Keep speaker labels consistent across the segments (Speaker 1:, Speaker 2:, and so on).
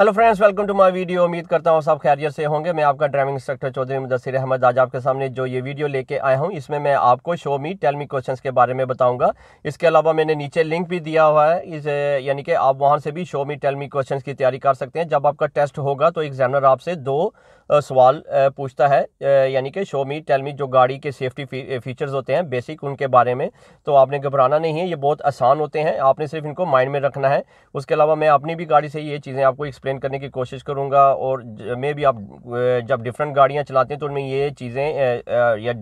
Speaker 1: Hello friends welcome to my video उम्मीद करता हूँ सब खैरियत से होंगे मैं आपका ड्राइविंग इंस्ट्रक्टर चौधरी मुदसर अहमद आज आपके सामने जो ये वीडियो लेके आया हूँ इसमें मैं आपको show me tell me questions के बारे में बताऊंगा इसके अलावा मैंने नीचे लिंक भी दिया हुआ है इस यानी कि आप वहाँ से भी show me tell me question की तैयारी कर सकते हैं जब आपका टेस्ट होगा तो एग्जामर आपसे दो सवाल पूछता है यानी कि शो मी टेल मी जो गाड़ी के सेफ्टी फीचर्स होते हैं बेसिक उनके बारे में तो आपने घबराना नहीं है ये बहुत आसान होते हैं आपने सिर्फ इनको माइंड में रखना है उसके अलावा मैं अपनी भी गाड़ी से ये चीज़ें आपको एक्सप्लेन करने की कोशिश करूँगा और मे भी आप जब डिफरेंट गाड़ियाँ चलाते हैं तो उनमें ये चीज़ें या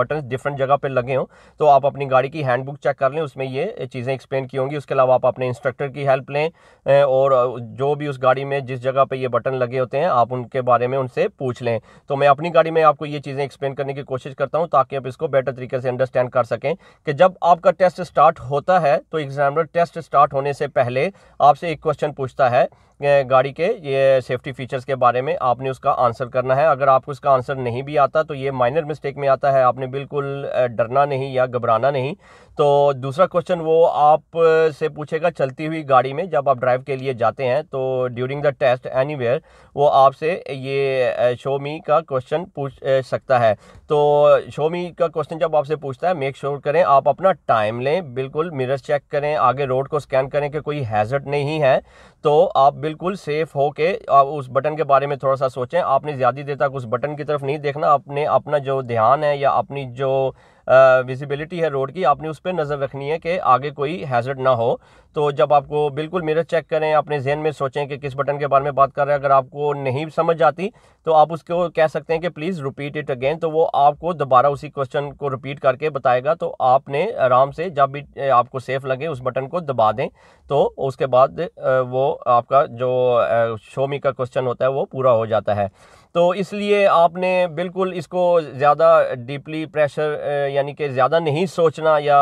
Speaker 1: बटन डिफरेंट जगह पर लगे हों तो आप अपनी गाड़ी की हैंडबुक चेक कर लें उसमें ये चीज़ें एक्सप्लेन की होंगी उसके अलावा आप अपने इंस्ट्रक्टर की हेल्प लें और जो भी उस गाड़ी में जिस जगह पर ये बटन लगे होते हैं आप उनके बारे में उनसे पूछ लें तो मैं अपनी गाड़ी में आपको ये चीज़ें एक्सप्लेन करने की कोशिश करता हूँ ताकि आप इसको बेटर तरीके से अंडरस्टैंड कर सकें कि जब आपका टेस्ट स्टार्ट होता है तो एग्जामिनर टेस्ट स्टार्ट होने से पहले आपसे एक क्वेश्चन पूछता है गाड़ी के ये सेफ्टी फीचर्स के बारे में आपने उसका आंसर करना है अगर आपको इसका आंसर नहीं भी आता तो ये माइनर मिस्टेक में आता है आपने बिल्कुल डरना नहीं या घबराना नहीं तो दूसरा क्वेश्चन वो आप से पूछेगा चलती हुई गाड़ी में जब आप ड्राइव के लिए जाते हैं तो ड्यूरिंग द टेस्ट एनी वो आपसे ये शो मी का क्वेश्चन पूछ सकता है तो शो मी का क्वेश्चन जब आपसे पूछता है मेक श्योर sure करें आप अपना टाइम लें बिल्कुल मिरर चेक करें आगे रोड को स्कैन करें कि कोई हैजट नहीं है तो आप बिल्कुल बिल्कुल सेफ हो के आप उस बटन के बारे में थोड़ा सा सोचें आपने ज़्यादा देर तक उस बटन की तरफ नहीं देखना आपने अपना जो ध्यान है या अपनी जो विजिबिलिटी है रोड की आपने उस पर नज़र रखनी है कि आगे कोई हैजर्ड ना हो तो जब आपको बिल्कुल मिरर चेक करें अपने जहन में सोचें कि किस बटन के बारे में बात कर रहे हैं अगर आपको नहीं समझ आती तो आप उसको कह सकते हैं कि प्लीज़ रिपीट इट अगेन तो वो आपको दोबारा उसी क्वेश्चन को रिपीट करके बताएगा तो आपने आराम से जब भी आपको सेफ़ लगे उस बटन को दबा दें तो उसके बाद वो आपका जो शोमी का क्वेश्चन होता है वो पूरा हो जाता है तो इसलिए आपने बिल्कुल इसको ज़्यादा डीपली प्रेशर यानी कि ज़्यादा नहीं सोचना या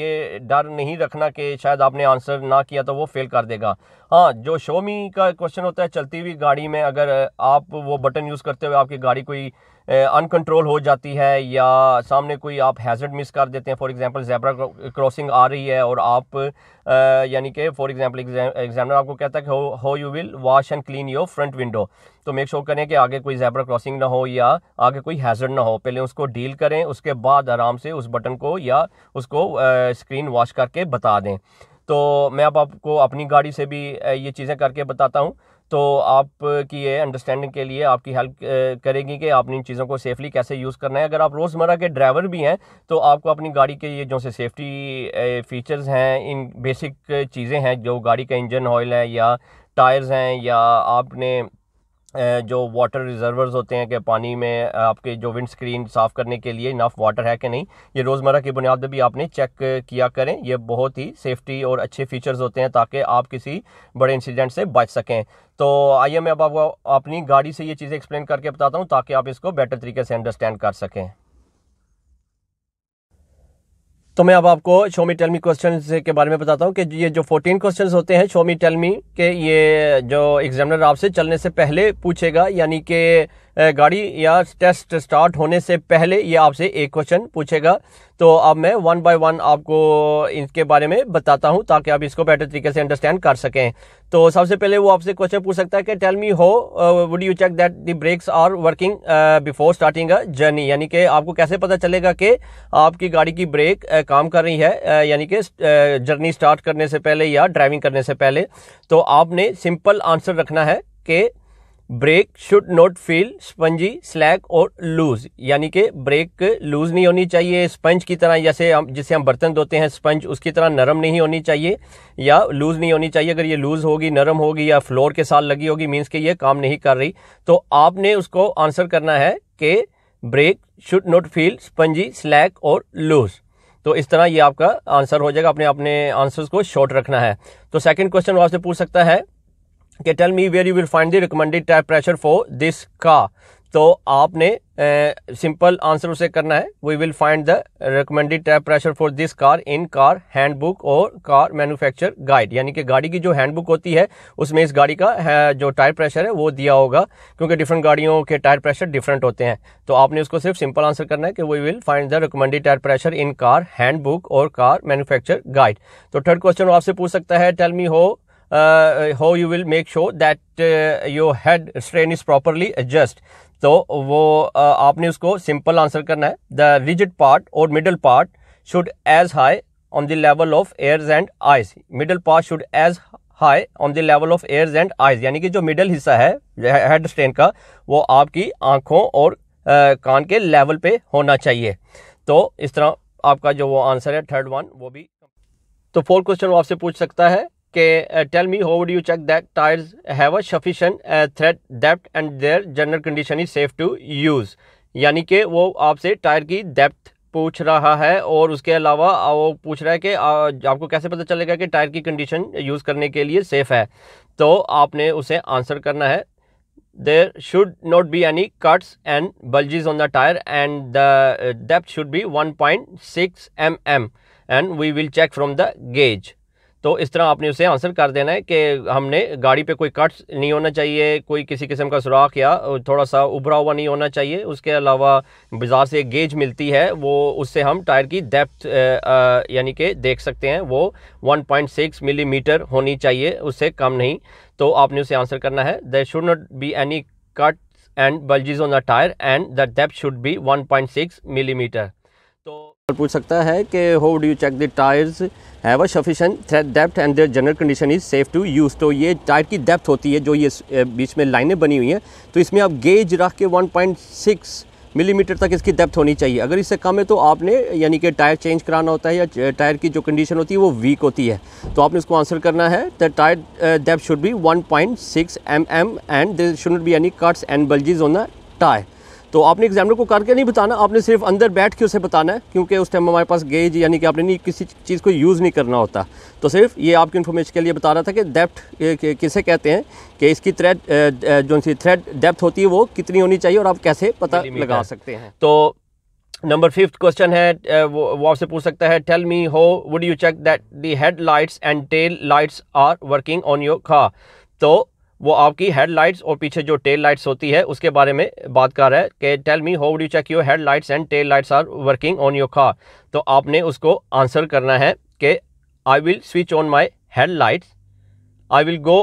Speaker 1: ये डर नहीं रखना कि शायद आपने आंसर ना किया तो वो फेल कर देगा हाँ जो शो मी का क्वेश्चन होता है चलती हुई गाड़ी में अगर आप वो बटन यूज़ करते हुए आपकी गाड़ी कोई अनकंट्रोल हो जाती है या सामने कोई आप हैजर्ड मिस कर देते हैं फॉर एग्जांपल जैबरा क्रॉसिंग आ रही है और आप यानी कि फॉर एग्जांपल एग्जामिनर आपको कहता है कि how you will wash and clean your front window तो मेक श्योर sure करें कि आगे कोई जैबरा क्रॉसिंग ना हो या आगे कोई हैजर्ड ना हो पहले उसको डील करें उसके बाद आराम से उस बटन को या उसको स्क्रीन वॉश करके बता दें तो मैं अब आपको अपनी गाड़ी से भी ये चीज़ें करके बताता हूँ तो आपकी ये अंडरस्टैंडिंग के लिए आपकी हेल्प करेगी कि आपने इन चीज़ों को सेफली कैसे यूज़ करना है अगर आप रोज़मर्रा के ड्राइवर भी हैं तो आपको अपनी गाड़ी के ये जो से सेफ्टी फीचर्स हैं इन बेसिक चीज़ें हैं जो गाड़ी का इंजन ऑयल है या टायर्स हैं या आपने जो वाटर रिजर्वर्स होते हैं कि पानी में आपके जो विंड स्क्रीन साफ़ करने के लिए इनफ वाटर है कि नहीं ये रोज़मर्रा की बुनियाद भी आपने चेक किया करें ये बहुत ही सेफ्टी और अच्छे फीचर्स होते हैं ताकि आप किसी बड़े इंसिडेंट से बच सकें तो आइए मैं अब आपको अपनी गाड़ी से ये चीज़ें एक्सप्लेन करके बताता हूँ ताकि आप इसको बेटर तरीके से अंडरस्टैंड कर सकें तो मैं अब आपको शोमी टेलमी क्वेश्चन के बारे में बताता हूँ कि ये जो 14 क्वेश्चन होते हैं शोमी टेलमी के ये जो एग्जामिनर आपसे चलने से पहले पूछेगा यानी कि गाड़ी या टेस्ट स्टार्ट होने से पहले ये आपसे एक क्वेश्चन पूछेगा तो अब मैं वन बाय वन आपको इसके बारे में बताता हूँ ताकि आप इसको बेटर तरीके से अंडरस्टैंड कर सकें तो सबसे पहले वो आपसे क्वेश्चन पूछ सकता है कि tell me how would you check that the brakes are working before starting a journey यानी कि आपको कैसे पता चलेगा कि आपकी गाड़ी की ब्रेक uh, काम कर रही है uh, यानी कि जर्नी स्टार्ट करने से पहले या ड्राइविंग करने से पहले तो आपने सिंपल आंसर रखना है कि brake should not feel spongy slack और लूज यानी कि ब्रेक लूज नहीं होनी चाहिए स्पंज की तरह जैसे हम जिससे हम बर्तन धोते हैं स्पंज उसकी तरह नरम नहीं होनी चाहिए या लूज नहीं होनी चाहिए अगर ये लूज होगी नरम होगी या फ्लोर के साथ लगी होगी मीन्स कि ये काम नहीं कर रही तो आपने उसको आंसर करना है कि brake should not feel spongy slack और लूज़ तो इस तरह ये आपका आंसर हो जाएगा अपने अपने आंसर्स को शॉर्ट रखना है तो सेकंड क्वेश्चन वो आपसे पूछ सकता है कि tell me where you will find the recommended tyre pressure for this का तो आपने सिंपल आंसर उसे करना है we will find the recommended tyre pressure for this car in car handbook और कार मैन्युफैक्चर गाइड यानी कि गाड़ी की जो हैंडबुक होती है उसमें इस गाड़ी का जो टायर प्रेशर है वो दिया होगा क्योंकि डिफरेंट गाड़ियों के टायर प्रेशर डिफरेंट होते हैं तो आपने उसको सिर्फ सिंपल आंसर करना है कि we will find the recommended tyre pressure in car handbook और कार मैन्युफैक्चर गाइड तो थर्ड क्वेश्चन आपसे पूछ सकता है टेल मी हो how you will make sure that your head strain is properly adjust तो वो आपने उसको सिंपल आंसर करना है द रिजिड पार्ट और middle part should as high on the level of ears and eyes middle part should as high on the level of ears and eyes यानी कि जो मिडल हिस्सा है हेड स्ट्रेन का वो आपकी आंखों और आ, कान के लेवल पे होना चाहिए तो इस तरह आपका जो वो आंसर है थर्ड वन वो भी तो फोर्थ क्वेश्चन वो आपसे पूछ सकता है के tell me how would you check that tyres have a sufficient thread depth and their general condition is safe to use यानी कि वो आपसे टायर की डेप्थ पूछ रहा है और उसके अलावा वो पूछ रहा है कि आपको कैसे पता चलेगा कि टायर की कंडीशन यूज़ करने के लिए सेफ़ है तो आपने उसे आंसर करना है there should not be any cuts and bulges on the tyre and the depth should be 1.6 point six M M and we will check from the gauge तो इस तरह आपने उसे आंसर कर देना है कि हमने गाड़ी पे कोई कट्स नहीं होना चाहिए कोई किसी किस्म का सुराख या थोड़ा सा उभरा हुआ नहीं होना चाहिए उसके अलावा बाज़ार से एक गेज मिलती है वो उससे हम टायर की डेप्थ यानी कि देख सकते हैं वो 1.6 मिलीमीटर mm होनी चाहिए उससे कम नहीं तो आपने उसे आंसर करना है there should not be any cuts and bulges on the tyre and the depth should be 1.6 millimetre पूछ सकता है कि how do you check the tyres have a sufficient thread depth and their general condition is safe to use तो ये tyre की depth होती है जो ये बीच में लाइनें बनी हुई हैं तो इसमें आप गेज रख के 1.6 मिलीमीटर mm तक इसकी डेप्थ होनी चाहिए अगर इससे कम है तो आपने यानी कि टायर चेंज कराना होता है या टायर की जो कंडीशन होती है वो वीक होती है तो आपने उसको आंसर करना है the tyre depth should be one point six M M and there should be any cuts and bulges on the tyre तो आपने एग्जामिनर को करके नहीं बताना आपने सिर्फ अंदर बैठ के उसे बताना है क्योंकि उस टाइम हमारे पास गेज यानी कि आपने नहीं किसी चीज़ को यूज़ नहीं करना होता तो सिर्फ ये आपकी इन्फॉर्मेशन के लिए बता रहा था कि डेप्थ किसे कहते हैं कि इसकी थ्रेड जो सी थ्रेड डेप्थ होती है वो कितनी होनी चाहिए और आप कैसे पता लगा सकते हैं तो नंबर फिफ्थ क्वेश्चन है वो वो आपसे पूछ सकता है tell me how would you check that the head lights and tail lights are working on your car तो वो आपकी हेड लाइट्स और पीछे जो टेल लाइट्स होती है उसके बारे में बात कर रहा है कि tell me how you check your head lights and tail lights are working on your car तो आपने उसको आंसर करना है कि I will switch on my head lights I will go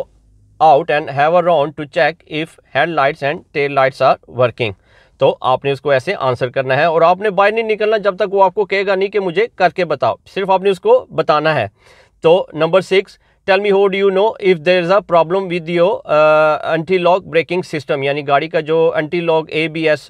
Speaker 1: out and have a round to check if head lights and tail lights are working तो आपने उसको ऐसे आंसर करना है और आपने बाहर नहीं निकलना जब तक वो आपको कहेगा नहीं कि मुझे करके बताओ सिर्फ आपने उसको बताना है तो number six tell me how do you know if there is a problem with your anti lock braking system यानी गाड़ी का जो anti lock A B S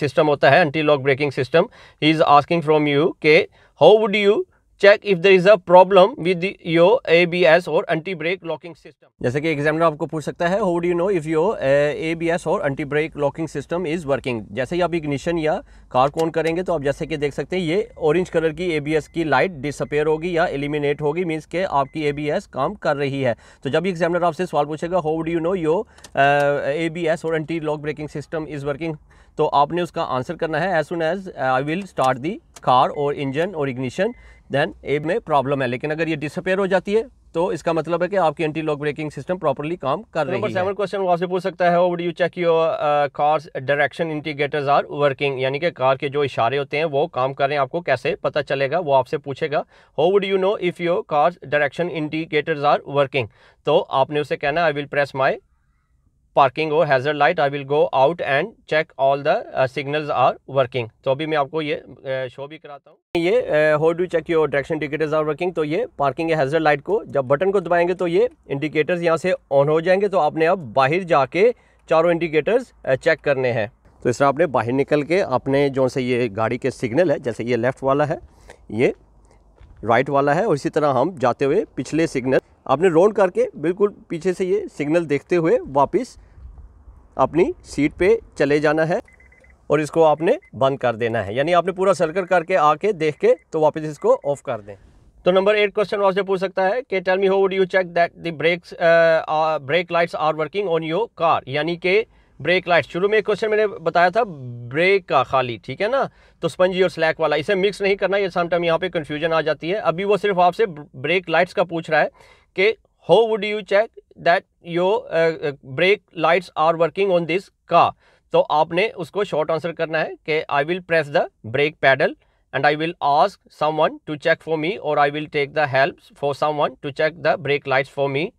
Speaker 1: system होता है anti lock braking system he is asking from you के how would you check if there is a problem with your S और anti brake locking system जैसे कि examiner आपको पूछ सकता है how do you know if your S और anti brake locking system is working जैसे ही आप इग्निशन या कार को ऑन करेंगे तो आप जैसे कि देख सकते हैं ये ऑरेंज कलर की ए बी एस की लाइट डिसअपेयर होगी या एलिमिनेट होगी मीन्स के आपकी ए बी एस काम कर रही है तो जब एग्जामिनर आपसे सवाल पूछेगा how do you know your S और anti lock braking system is working तो आपने उसका आंसर करना है as soon as I will start the car और इंजन और इग्निशन देन ए में प्रॉब्लम है लेकिन अगर ये डिसअपेयर हो जाती है तो इसका मतलब है कि आपकी anti lock braking system properly काम कर रही है सेवन क्वेश्चन वहाँ से पूछ सकता है would you check your car's direction indicators are working यानी कि कार के जो इशारे होते हैं वो काम कर रहे हैं आपको कैसे पता चलेगा वो आपसे पूछेगा how would you know if your car's direction indicators are working तो आपने उसे कहना I will press my parking हो hazard light I will go out and check all the signals are working तो अभी मैं आपको ये शो भी कराता हूँ ये how do check your direction indicators are working तो ये पार्किंग हैज़र लाइट को जब बटन को दबाएंगे तो ये इंडिकेटर्स यहाँ से ऑन हो जाएंगे तो आपने अब बाहर जाके चारों इंडिकेटर्स चेक करने हैं तो इस तरह आपने बाहर निकल के अपने जो से ये गाड़ी के सिग्नल है जैसे ये लेफ़्ट वाला है ये राइट वाला है और इसी तरह हम जाते हुए पिछले सिग्नल आपने राउंड करके बिल्कुल पीछे से ये सिग्नल देखते हुए वापस अपनी सीट पे चले जाना है और इसको आपने बंद कर देना है यानी आपने पूरा सर्कल करके आके देख के तो वापस इसको ऑफ कर दें तो नंबर एट क्वेश्चन आपसे पूछ सकता है कि tell me how would you check that the brakes brake lights are working on your car यानी कि ब्रेक लाइट शुरू में एक क्वेश्चन मैंने बताया था ब्रेक का खाली ठीक है ना तो स्पंजी और स्लैक वाला इसे मिक्स नहीं करना ये समटाइम यहाँ पे कंफ्यूजन आ जाती है अभी वो सिर्फ आपसे ब्रेक लाइट्स का पूछ रहा है कि how would you check that your brake lights are working on this का तो आपने उसको शॉर्ट आंसर करना है कि I will press the brake pedal and I will ask someone to check for me और I will take the help for someone to check the brake lights for me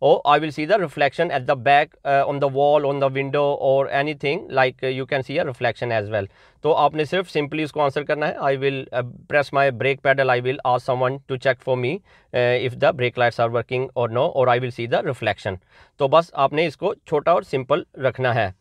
Speaker 1: or oh, I will see the reflection at the back uh, on the wall on the window or anything like uh, you can see a reflection as well तो आपने सिर्फ simply उसको answer करना है I will press my brake pedal I will ask someone to check for me if the brake lights are working और no और I will see the reflection तो बस आपने इसको छोटा और सिंपल रखना है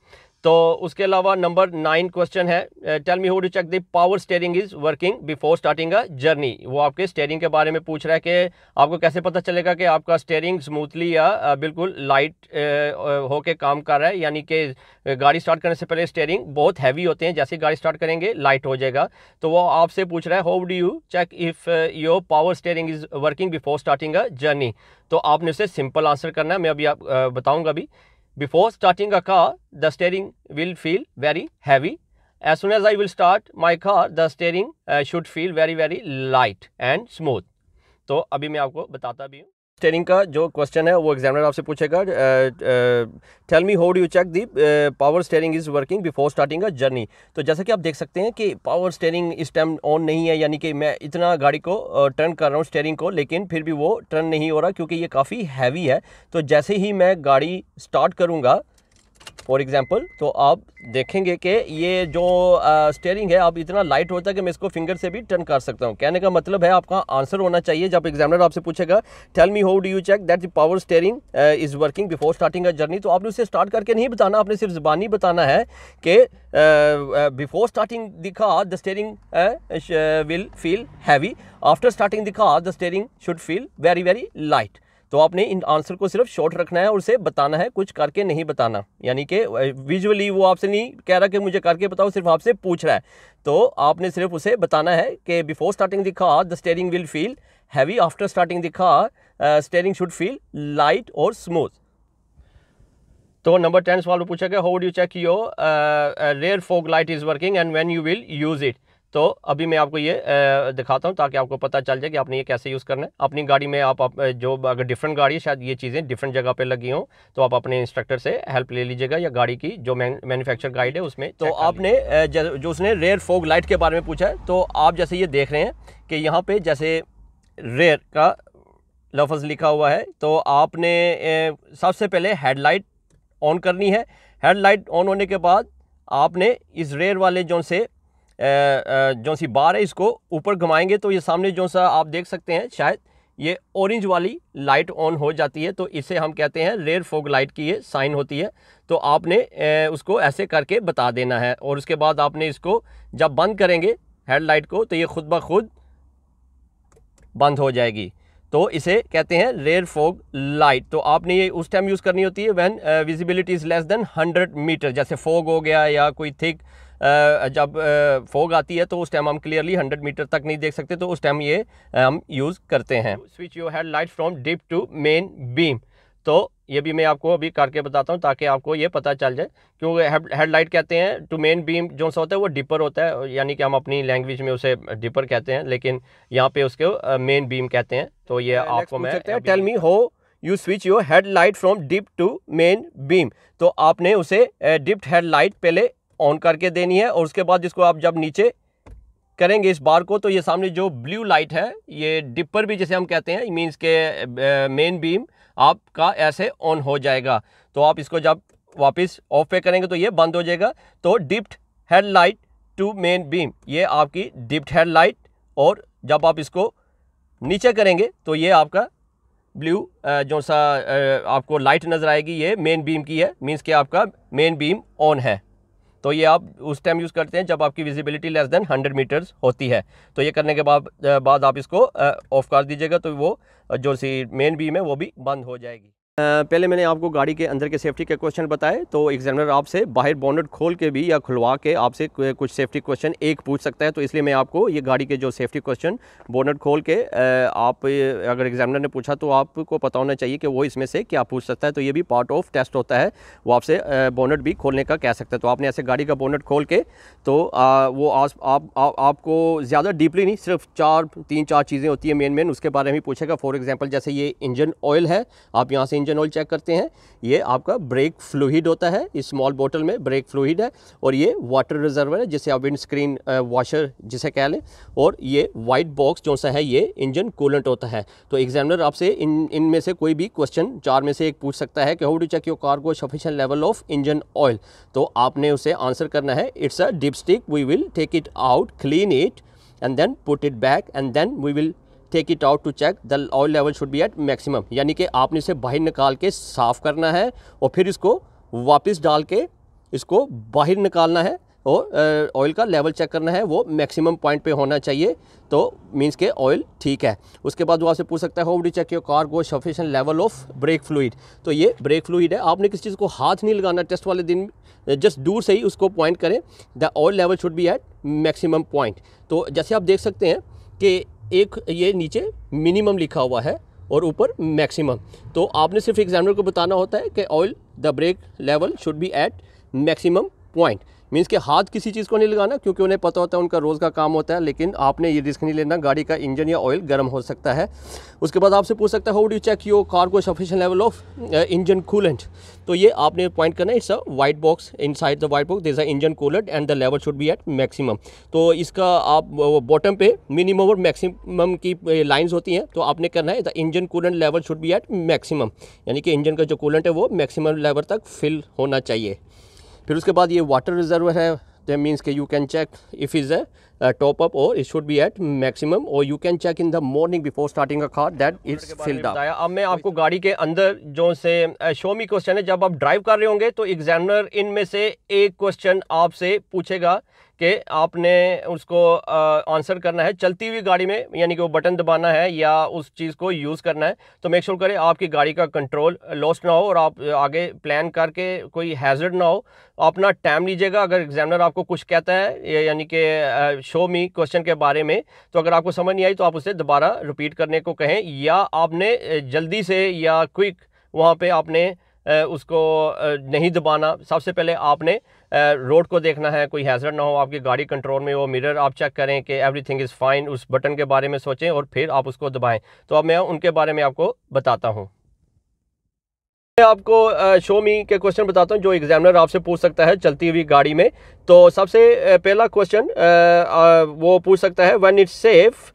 Speaker 1: तो उसके अलावा नंबर नाइन क्वेश्चन है tell me how to check the power steering is working before starting a journey वो आपके स्टेयरिंग के बारे में पूछ रहा है कि आपको कैसे पता चलेगा कि आपका स्टेयरिंग स्मूथली या बिल्कुल लाइट होके काम कर रहा है यानी कि गाड़ी स्टार्ट करने से पहले स्टेयरिंग बहुत हैवी होते हैं जैसे गाड़ी स्टार्ट करेंगे लाइट हो जाएगा तो वो आपसे पूछ रहा है how do you check if your power steering is working before starting a journey तो आपने उसे सिंपल आंसर करना है मैं अभी आप बताऊँगा अभी Before starting a car, the steering will feel very heavy. As soon as I will start my car, the steering uh, should feel very very light and smooth. तो अभी मैं आपको बताता भी हूँ टेनिंग का जो क्वेश्चन है वो एग्जामिनर आपसे पूछेगा tell me how do you check the power steering is working before starting a journey तो जैसा कि आप देख सकते हैं कि पावर स्टेयरिंग इस टाइम ऑन नहीं है यानी कि मैं इतना गाड़ी को टर्न uh, कर रहा हूँ स्टेयरिंग को लेकिन फिर भी वो टर्न नहीं हो रहा क्योंकि ये काफ़ी हैवी है तो जैसे ही मैं गाड़ी स्टार्ट करूँगा फॉर एग्जाम्पल तो आप देखेंगे कि ये जो स्टेयरिंग है अब इतना लाइट होता है कि मैं इसको फिंगर से भी टर्न कर सकता हूँ कहने का मतलब है आपका आंसर होना चाहिए जब एग्जामिनर आपसे पूछेगा tell me how do you check that the power steering is working before starting a journey तो आपने उसे स्टार्ट करके नहीं बताना आपने सिर्फ जबानी बताना है कि before starting the car the steering will feel heavy after starting the car the steering should feel very very light तो आपने इन आंसर को सिर्फ शॉर्ट रखना है और उसे बताना है कुछ करके नहीं बताना यानी कि विजुअली वो आपसे नहीं कह रहा कि मुझे करके बताओ सिर्फ आपसे पूछ रहा है तो आपने सिर्फ उसे बताना है कि बिफोर स्टार्टिंग दिखा the steering will feel heavy after starting दिखा स्टेयरिंग शुड फील लाइट और स्मूथ तो नंबर टेन सवाल पूछा गया how do check your rear fog light is working and when you will use it तो अभी मैं आपको ये दिखाता हूँ ताकि आपको पता चल जाए कि आपने ये कैसे यूज़ करना है अपनी गाड़ी में आप, जो अगर डिफरेंट गाड़ी है शायद ये चीज़ें डिफरेंट जगह पे लगी हों तो आप अपने इंस्ट्रक्टर से हेल्प ले लीजिएगा या गाड़ी की जो मैन्युफैक्चर गाइड है उसमें तो आपने जो उसने रेयर फोक लाइट के बारे में पूछा है तो आप जैसे ये देख रहे हैं कि यहाँ पर जैसे रेयर का लफज लिखा हुआ है तो आपने सबसे पहले हेडलाइट ऑन करनी है हेडलाइट ऑन होने के बाद आपने इस रेयर वाले जो से जो सी बार है इसको ऊपर घुमाएंगे तो ये सामने जो सा आप देख सकते हैं शायद ये ऑरेंज वाली लाइट ऑन हो जाती है तो इसे हम कहते हैं रेयर फोग लाइट की ये साइन होती है तो आपने उसको ऐसे करके बता देना है और उसके बाद आपने इसको जब बंद करेंगे हेड लाइट को तो ये खुद ब खुद बंद हो जाएगी तो इसे कहते हैं रेयर फोग लाइट तो आपने ये उस टाइम यूज़ करनी होती है when visibility is less than hundred metre जैसे फोग हो गया या कोई थिक जब फोग आती है तो उस टाइम हम क्लियरली हंड्रेड मीटर तक नहीं देख सकते तो उस टाइम ये हम यूज़ करते हैं switch your head light from dip to main beam तो ये भी मैं आपको अभी करके बताता हूँ ताकि आपको ये पता चल जाए क्योंकि हेडलाइट कहते हैं टू मेन बीम जो सा होता है वो डिपर होता है यानी कि हम अपनी लैंग्वेज में उसे डिपर कहते हैं लेकिन यहाँ पे उसके मेन बीम कहते हैं तो ये आपको मैं tell me how you switch your head light from dip to main beam तो आपने उसे डिप्ट हेडलाइट लाइट पहले ऑन करके देनी है और उसके बाद इसको आप जब नीचे करेंगे इस बार को तो ये सामने जो ब्लू लाइट है ये डिपर भी जैसे हम कहते हैं मीन्स के मेन बीम आपका ऐसे ऑन हो जाएगा तो आप इसको जब वापस ऑफ पे करेंगे तो ये बंद हो जाएगा तो dipped head light to main beam ये आपकी डिप्ट हेड लाइट और जब आप इसको नीचे करेंगे तो ये आपका ब्लू जो सा आपको लाइट नज़र आएगी ये मेन बीम की है मीन्स कि आपका मेन बीम ऑन है तो ये आप उस टाइम यूज़ करते हैं जब आपकी विजिबिलिटी लेस देन 100 मीटर्स होती है तो ये करने के बाद बाद आप इसको ऑफ कर दीजिएगा तो वो जो सी मेन बीम है वो भी बंद हो जाएगी पहले मैंने आपको गाड़ी के अंदर के सेफ्टी के क्वेश्चन बताए तो एग्जामिनर आपसे बाहर बॉनेट खोल के भी या खुलवा के आपसे कुछ सेफ्टी क्वेश्चन एक पूछ सकता है तो इसलिए मैं आपको ये गाड़ी के जो सेफ्टी क्वेश्चन बॉनेट खोल के आप अगर एग्जामिनर ने पूछा तो आपको पता होना चाहिए कि वो इसमें से क्या पूछ सकता है तो ये भी पार्ट ऑफ टेस्ट होता है वो आपसे बोनट भी खोलने का कह सकता है तो आपने ऐसे गाड़ी का बोनट खोल के तो वो आपको ज़्यादा डीपली नहीं सिर्फ चार तीन चार चीज़ें होती है मेन मेन उसके बारे में पूछेगा फॉर एग्जाम्पल जैसे ये इंजन ऑयल है आप यहाँ से इंजन इंजन ऑयल चेक करते हैं ये आपका ब्रेक फ्लूड होता है इस स्मॉल बोतल में ब्रेक फ्लूड है और ये वाटर रिजर्वर है जिसे आप विंड स्क्रीन वॉशर जिसे कह लें और ये वाइट बॉक्स जो सा है ये इंजन कूलेंट होता है तो एग्जामिनर आपसे इन इनमें से कोई भी क्वेश्चन चार में से एक पूछ सकता है कि how do check your car go sufficient level of engine oil तो आपने उसे आंसर करना है it's a dipstick we will take it out clean it and then put it back and then we will take it out to check the oil level should be at maximum यानी कि आपने इसे बाहर निकाल के साफ़ करना है और फिर इसको वापस डाल के इसको बाहर निकालना है और ऑयल का लेवल चेक करना है वो मैक्सिमम पॉइंट पे होना चाहिए तो मींस के ऑयल ठीक है उसके बाद वो आपसे पूछ सकता है how do check your car go sufficient level of brake fluid तो ये ब्रेक फ्लूड है आपने किसी चीज़ को हाथ नहीं लगाना टेस्ट वाले दिन जस्ट दूर से ही उसको पॉइंट करें the oil level should be at maximum point तो जैसे आप देख सकते हैं कि एक ये नीचे मिनिमम लिखा हुआ है और ऊपर मैक्सिमम तो आपने सिर्फ एग्जामिनर को बताना होता है कि oil the brake level should be at maximum point means के हाथ किसी चीज़ को नहीं लगाना क्योंकि उन्हें पता होता है उनका रोज़ का काम होता है लेकिन आपने ये रिस्क नहीं लेना गाड़ी का इंजन या ऑयल गर्म हो सकता है उसके बाद आपसे पूछ सकता है how do check your car को sufficient level of engine coolant तो ये आपने पॉइंट करना है it's a white box inside the white box this a engine coolant and the level should be at maximum तो इसका आप bottom पे मिनिमम और मैक्सिमम की लाइंस uh, होती हैं तो आपने करना है the engine coolant level should be at maximum यानी कि इंजन का जो कूलेंट है वो मैक्सिमम लेवल तक फिल होना चाहिए फिर उसके बाद ये वाटर रिजर्व है दैट मीन्स के you can check if is a top up और it should be at maximum और you can check in the morning before starting a car that is filled up अब मैं आपको गाड़ी के अंदर जो से शोमी uh, क्वेश्चन है जब आप ड्राइव कर रहे होंगे तो एग्जामिनर इनमें से एक क्वेश्चन आपसे पूछेगा कि आपने उसको आंसर uh, करना है चलती हुई गाड़ी में यानी कि वो बटन दबाना है या उस चीज़ को यूज़ करना है तो मेक श्योर sure करें आपकी गाड़ी का कंट्रोल लॉस्ट ना हो और आप uh, आगे प्लान करके कोई हैजर्ड ना हो अपना टाइम लीजिएगा अगर एग्जामिनर आपको कुछ कहता है यानी कि शो मी क्वेश्चन के बारे में तो अगर आपको समझ नहीं आई तो आप उसे दोबारा रिपीट करने को कहें या आपने जल्दी से या क्विक वहाँ पे आपने उसको नहीं दबाना सबसे पहले आपने रोड को देखना है कोई हैजर ना हो आपकी गाड़ी कंट्रोल में हो मिरर आप चेक करें कि एवरीथिंग इज़ फाइन उस बटन के बारे में सोचें और फिर आप उसको दबाएं तो अब मैं उनके बारे में आपको बताता हूँ मैं आपको शो मी के क्वेश्चन बताता हूँ जो एग्जामिनर आपसे पूछ सकता है चलती हुई गाड़ी में तो सबसे पहला क्वेश्चन वो पूछ सकता है when it's safe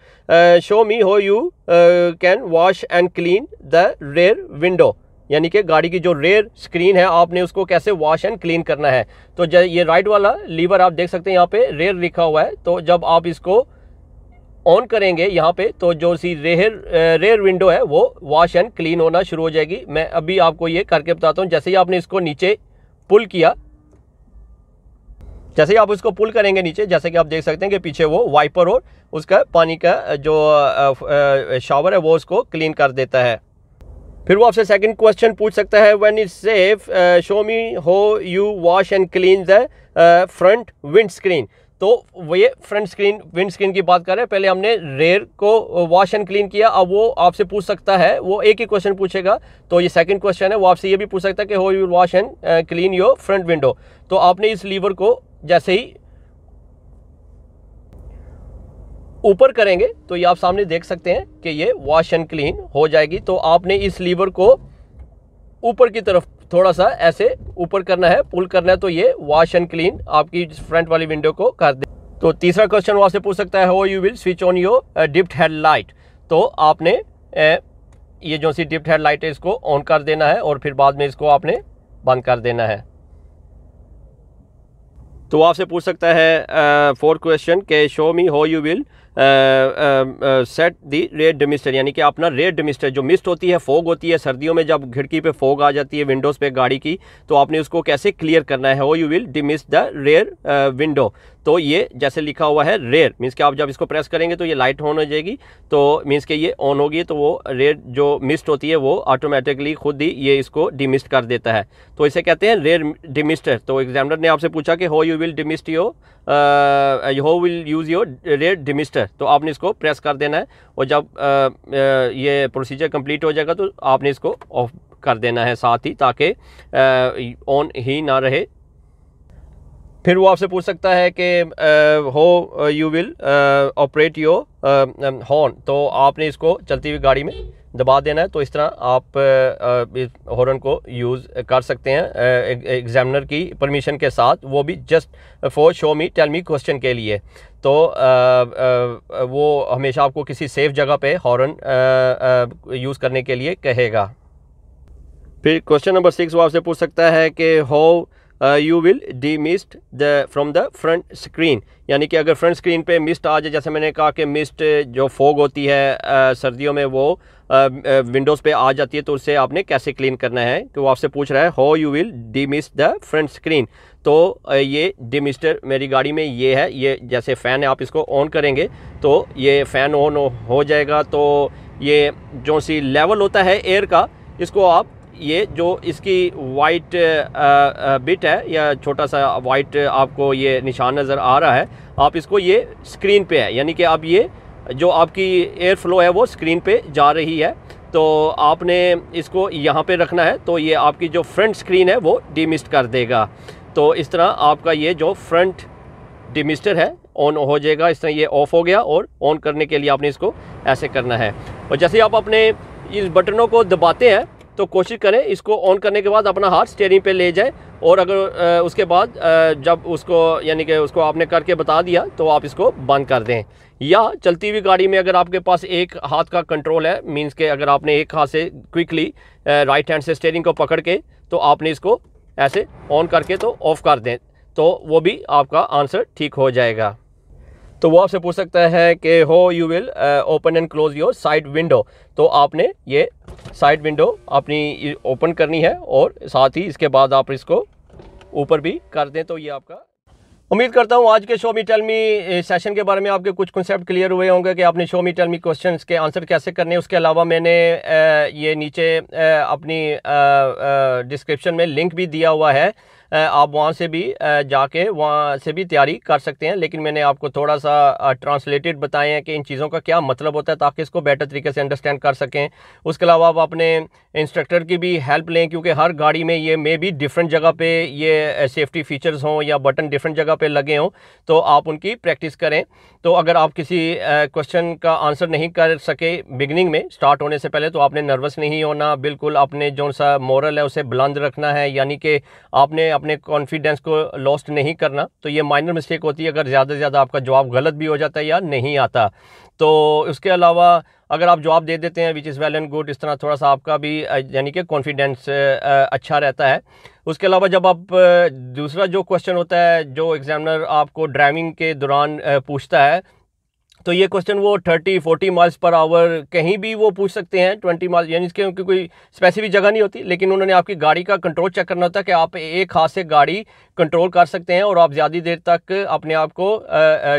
Speaker 1: show me how you can wash and clean the rear window यानी कि गाड़ी की जो रेयर स्क्रीन है आपने उसको कैसे वॉश एंड क्लीन करना है तो ये राइट वाला लीवर आप देख सकते हैं यहाँ पे रेयर लिखा हुआ है तो जब आप इसको ऑन करेंगे यहाँ पे तो जो सी रेयर रेयर विंडो है वो वॉश एंड क्लीन होना शुरू हो जाएगी मैं अभी आपको ये करके बताता हूँ जैसे ही आपने इसको नीचे पुल किया जैसे ही आप उसको पुल करेंगे नीचे जैसे कि आप देख सकते हैं कि पीछे वो वाइपर और उसका पानी का जो शावर है वो उसको क्लीन कर देता है फिर वो आपसे सेकंड क्वेश्चन पूछ सकता है when is safe show me how you wash and clean the front windscreen तो ये फ्रंट स्क्रीन विंड स्क्रीन की बात करें पहले हमने रेयर को वॉश एंड क्लीन किया अब वो आपसे पूछ सकता है वो एक ही क्वेश्चन पूछेगा तो ये सेकंड क्वेश्चन है वो आपसे ये भी पूछ सकता है कि how you wash and clean your front window तो आपने इस लीवर को जैसे ही ऊपर करेंगे तो ये आप सामने देख सकते हैं कि ये वॉश एंड क्लीन हो जाएगी तो आपने इस लीवर को ऊपर की तरफ थोड़ा सा ऐसे ऊपर करना है पुल करना है तो ये वॉश एंड क्लीन आपकी फ्रंट वाली विंडो को कर दे तो तीसरा क्वेश्चन वहाँ से पूछ सकता है how you will switch on your dipped head light तो आपने ये जो सी डिप्ट हेड लाइट है इसको ऑन कर देना है और फिर बाद में इसको आपने बंद कर देना है तो आपसे पूछ सकता है फोर्थ क्वेश्चन के show me how you will set the red demister यानी कि अपना रेड डिमिस्टर जो मिस्ट होती है फोग होती है सर्दियों में जब खिड़की पे फोग आ जाती है विंडोज़ पे गाड़ी की तो आपने उसको कैसे क्लियर करना है how you will demist the rear window तो ये जैसे लिखा हुआ है रेयर मीन्स कि आप जब इसको प्रेस करेंगे तो ये लाइट ऑन हो जाएगी तो मीन्स कि ये ऑन होगी तो वो रेयर जो मिस्ट होती है वो ऑटोमेटिकली खुद ही ये इसको डिमिस्ट कर देता है तो इसे कहते हैं रेयर डिमिस्टर तो एग्जामिनर ने आपसे पूछा कि how you will demist your how will use your rear demister तो आपने इसको प्रेस कर देना है और जब uh, uh, ये प्रोसीजर कम्प्लीट हो जाएगा तो आपने इसको ऑफ कर देना है साथ ही ताकि ऑन uh, ही ना रहे फिर वो आपसे पूछ सकता है कि how you will operate your horn तो आपने इसको चलती हुई गाड़ी में दबा देना है तो इस तरह आप इस हॉर्न को यूज़ कर सकते हैं एग्जामिनर की परमिशन के साथ वो भी just for show me tell me question के लिए तो आ, आ, वो हमेशा आपको किसी सेफ़ जगह पे हॉर्न यूज़ करने के लिए कहेगा फिर क्वेश्चन नंबर सिक्स वो आपसे पूछ सकता है कि how you will demist the from the front screen यानी कि अगर फ्रंट स्क्रीन पे मिस्ट आ जाए जैसे मैंने कहा कि मिस्ट जो फोग होती है आ, uh, सर्दियों में वो विंडोज़ uh, uh, पे आ जाती है तो उससे आपने कैसे क्लीन करना है तो वो आपसे पूछ रहा है how you will demist the front screen तो ये मिस्टर मेरी गाड़ी में ये है ये जैसे फ़ैन है आप इसको ऑन करेंगे तो ये फ़ैन ऑन हो जाएगा तो ये जो सी लेवल होता है एयर का इसको आप ये जो इसकी वाइट बिट है या छोटा सा वाइट आपको ये निशान नज़र आ रहा है आप इसको ये स्क्रीन पे है यानी कि अब ये जो आपकी एयर फ्लो है वो स्क्रीन पे जा रही है तो आपने इसको यहाँ पे रखना है तो ये आपकी जो फ्रंट स्क्रीन है वो डिमिस्ट कर देगा तो इस तरह आपका ये जो फ्रंट डिमिस्टर है ऑन हो जाएगा इस तरह ये ऑफ़ हो गया और ऑन करने के लिए आपने इसको ऐसे करना है और जैसे आप अपने इस बटनों को दबाते हैं तो कोशिश करें इसको ऑन करने के बाद अपना हाथ स्टेयरिंग पे ले जाए और अगर उसके बाद जब उसको यानी कि उसको आपने करके बता दिया तो आप इसको बंद कर दें या चलती हुई गाड़ी में अगर आपके पास एक हाथ का कंट्रोल है मींस के अगर आपने एक हाथ से क्विकली राइट हैंड से स्टेयरिंग को पकड़ के तो आपने इसको ऐसे ऑन करके तो ऑफ़ कर दें तो वो भी आपका आंसर ठीक हो जाएगा तो वो आपसे पूछ सकता है कि how you will open and close your side window तो आपने ये साइड विंडो अपनी ओपन करनी है और साथ ही इसके बाद आप इसको ऊपर भी कर दें तो ये आपका उम्मीद करता हूँ आज के show me tell me session के बारे में आपके कुछ कॉन्सेप्ट क्लियर हुए होंगे कि आपने show me tell me questions के आंसर कैसे करने उसके अलावा मैंने ये नीचे अपनी डिस्क्रिप्शन में लिंक भी दिया हुआ है आप वहाँ से भी जाके वहाँ से भी तैयारी कर सकते हैं लेकिन मैंने आपको थोड़ा सा ट्रांसलेटेड बताए हैं कि इन चीज़ों का क्या मतलब होता है ताकि इसको बेटर तरीके से अंडरस्टैंड कर सकें उसके अलावा आप अपने इंस्ट्रक्टर की भी हेल्प लें क्योंकि हर गाड़ी में ये मे भी डिफरेंट जगह पे ये सेफ्टी फीचर्स हों या बटन डिफरेंट जगह पे लगे हों तो आप उनकी प्रैक्टिस करें तो अगर आप किसी क्वेश्चन का आंसर नहीं कर सके बिगनिंग में स्टार्ट होने से पहले तो आपने नर्वस नहीं होना बिल्कुल अपने जो सा मॉरल है उसे बुलंद रखना है यानी कि आपने अपने कॉन्फिडेंस को लॉस्ट नहीं करना तो ये माइनर मिस्टेक होती है अगर ज़्यादा से ज़्यादा आपका जवाब गलत भी हो जाता है या नहीं आता तो उसके अलावा अगर आप जॉब दे देते हैं which is well and good इस तरह थोड़ा सा आपका भी यानी कि कॉन्फिडेंस अच्छा रहता है उसके अलावा जब आप दूसरा जो क्वेश्चन होता है जो एग्ज़ामिनर आपको ड्राइविंग के दौरान पूछता है तो ये क्वेश्चन वो thirty forty miles per hour कहीं भी वो पूछ सकते हैं ट्वेंटी माइल्स यानी इसके उनकी कोई स्पेसिफिक जगह नहीं होती लेकिन उन्होंने आपकी गाड़ी का कंट्रोल चेक करना होता है कि आप एक हाथ से गाड़ी कंट्रोल कर सकते हैं और आप ज़्यादा देर तक अपने आप को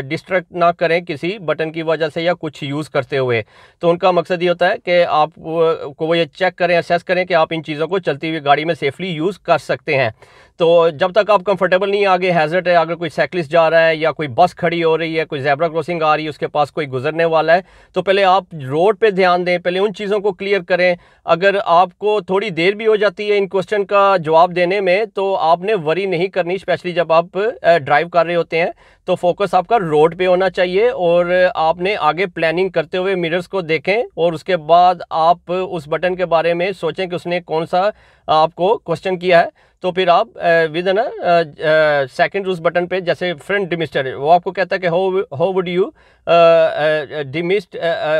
Speaker 1: डिस्ट्रैक्ट ना करें किसी बटन की वजह से या कुछ यूज़ करते हुए तो उनका मकसद ये होता है कि आप को वो ये चेक करें असेस करें कि आप इन चीज़ों को चलती हुई गाड़ी में सेफली यूज़ कर सकते हैं तो जब तक आप कंफर्टेबल नहीं आगे हैजर्ट है अगर कोई साइकिलिस्ट जा रहा है या कोई बस खड़ी हो रही है कोई जैबरा क्रॉसिंग आ रही है उसके पास कोई गुजरने वाला है तो पहले आप रोड पे ध्यान दें पहले उन चीज़ों को क्लियर करें अगर आपको थोड़ी देर भी हो जाती है इन क्वेश्चन का जवाब देने में तो आपने वरी नहीं करनी स्पेशली जब आप ड्राइव कर रहे होते हैं तो फोकस आपका रोड पे होना चाहिए और आपने आगे प्लानिंग करते हुए मिरर्स को देखें और उसके बाद आप उस बटन के बारे में सोचें कि उसने कौन सा आपको क्वेश्चन किया है तो फिर आप विद ना सेकंड उस बटन पे जैसे फ्रंट डिमिस्टर वो आपको कहता है कि हो हो would you demist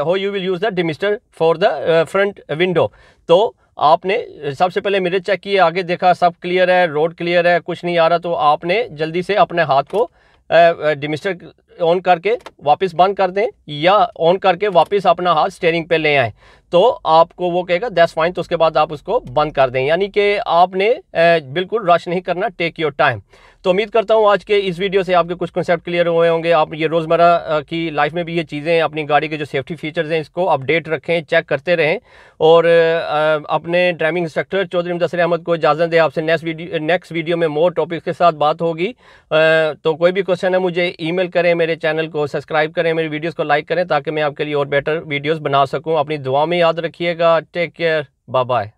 Speaker 1: how you will use the demister for the front window तो आपने सबसे पहले मिरर चेक किए आगे देखा सब क्लियर है रोड क्लियर है कुछ नहीं आ रहा तो आपने जल्दी से अपने हाथ को डिमिस्टर ऑन करके वापस बंद कर दें या ऑन करके वापस अपना हाथ स्टेयरिंग पे ले आएँ तो आपको वो कहेगा दैट्स फाइन तो उसके बाद आप उसको बंद कर दें यानी कि आपने बिल्कुल रश नहीं करना टेक योर टाइम तो उम्मीद करता हूँ आज के इस वीडियो से आपके कुछ कंसेप्ट क्लियर हुए होंगे आप ये रोज़मर्रा की लाइफ में भी ये चीज़ें अपनी गाड़ी के जो सेफ्टी फीचर्स हैं इसको अपडेट रखें चेक करते रहें और अपने ड्राइविंग इंस्ट्रक्टर चौधरी मुदसर अहमद को इजाज़त दें आपसे नेक्स्ट वीडियो नेक्स्ट वीडियो में मोर टॉपिक्स के साथ बात होगी तो कोई भी क्वेश्चन है मुझे ई करें मेरे चैनल को सब्सक्राइब करें मेरी वीडियोज़ को लाइक करें ताकि मैं आपके लिए और बेटर वीडियोज़ बना सकूँ अपनी दुआ में याद रखिएगा टेक केयर बाय बाय